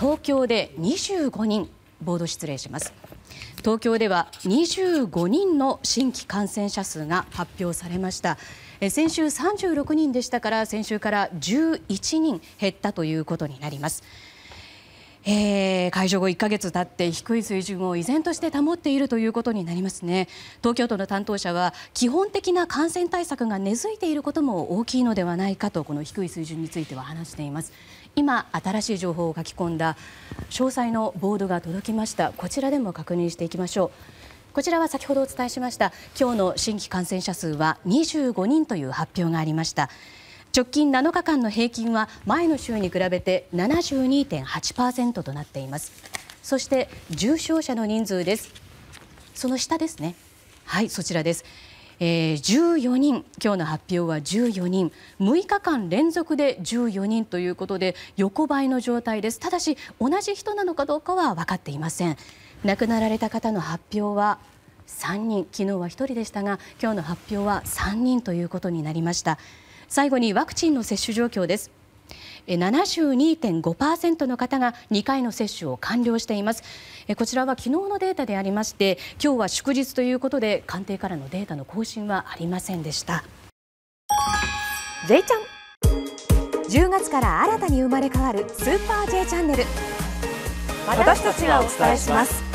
東京で25人ボード失礼します東京では25人の新規感染者数が発表されました先週36人でしたから先週から11人減ったということになります。えー、解除後1か月経って低い水準を依然として保っているということになりますね東京都の担当者は基本的な感染対策が根付いていることも大きいのではないかとこの低い水準については話しています今新しい情報を書き込んだ詳細のボードが届きましたこちらでも確認していきましょうこちらは先ほどお伝えしました今日の新規感染者数は25人という発表がありました。直近7日間の平均は前の週に比べて72.8％となっています。そして重症者の人数です。その下ですね。はい、そちらです。えー、14人今日の発表は14人6日間連続で14人ということで横ばいの状態ですただし同じ人なのかどうかは分かっていません亡くなられた方の発表は3人昨日は1人でしたが今日の発表は3人ということになりました。最後にワクチンの接種状況です。72.5%の方が2回の接種を完了しています。こちらは昨日のデータでありまして今日は祝日ということで官邸からのデータの更新はありませんでした。J ちゃん10月から新たに生まれ変わるスーパー J チャンネル私たちがお伝えします